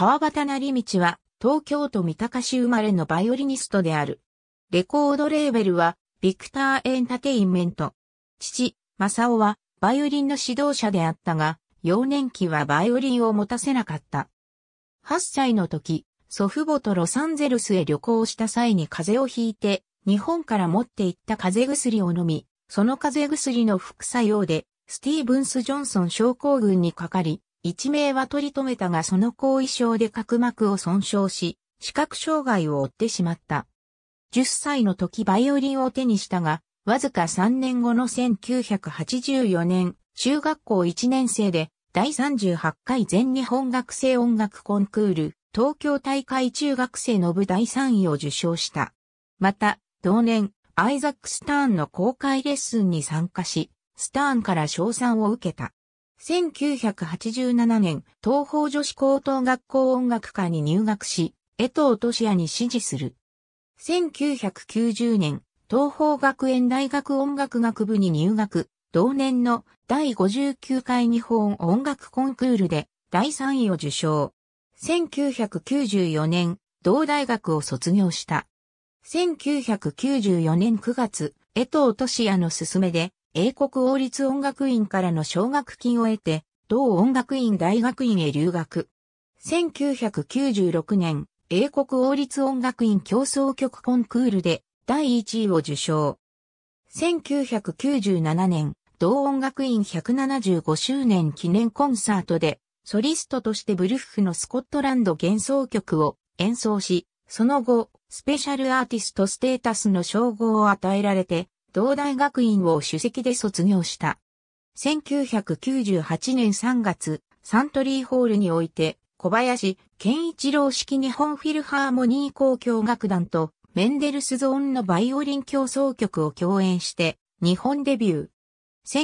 川端成道は東京都三鷹市生まれのバイオリニストである。レコードレーベルはビクターエンタテインメント。父、正雄はバイオリンの指導者であったが、幼年期はバイオリンを持たせなかった。8歳の時、祖父母とロサンゼルスへ旅行した際に風邪をひいて、日本から持って行った風邪薬を飲み、その風邪薬の副作用で、スティーブンス・ジョンソン症候群にかかり、一命は取り留めたがその後遺症で角膜を損傷し、視覚障害を負ってしまった。10歳の時バイオリンを手にしたが、わずか3年後の1984年、中学校1年生で第38回全日本学生音楽コンクール東京大会中学生の部第3位を受賞した。また、同年、アイザック・スターンの公開レッスンに参加し、スターンから賞賛を受けた。1987年、東方女子高等学校音楽科に入学し、江藤俊也に師事する。1990年、東方学園大学音楽学部に入学、同年の第59回日本音楽コンクールで第3位を受賞。1994年、同大学を卒業した。1994年9月、江藤俊也の勧めで、英国王立音楽院からの奨学金を得て、同音楽院大学院へ留学。1996年、英国王立音楽院競争曲コンクールで第1位を受賞。1997年、同音楽院175周年記念コンサートで、ソリストとしてブルッフのスコットランド幻想曲を演奏し、その後、スペシャルアーティストステータスの称号を与えられて、同大学院を主席で卒業した。1998年3月、サントリーホールにおいて、小林健一郎式日本フィルハーモニー交響楽団とメンデルスゾーンのバイオリン競争曲を共演して日本デビュー。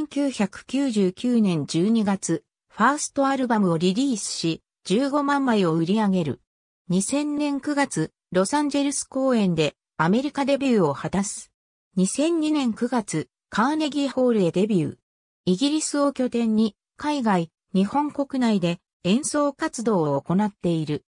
1999年12月、ファーストアルバムをリリースし、15万枚を売り上げる。2000年9月、ロサンゼルス公演でアメリカデビューを果たす。2002年9月、カーネギーホールへデビュー。イギリスを拠点に、海外、日本国内で演奏活動を行っている。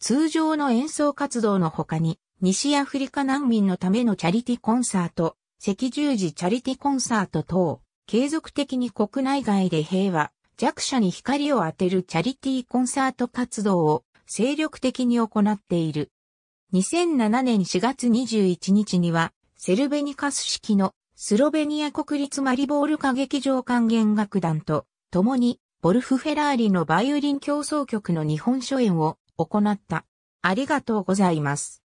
通常の演奏活動の他に、西アフリカ難民のためのチャリティコンサート、赤十字チャリティコンサート等、継続的に国内外で平和、弱者に光を当てるチャリティコンサート活動を精力的に行っている。2007年4月21日にはセルベニカス式のスロベニア国立マリボール歌劇場管弦楽団と共にボルフ・フェラーリのバイオリン競争曲の日本初演を行った。ありがとうございます。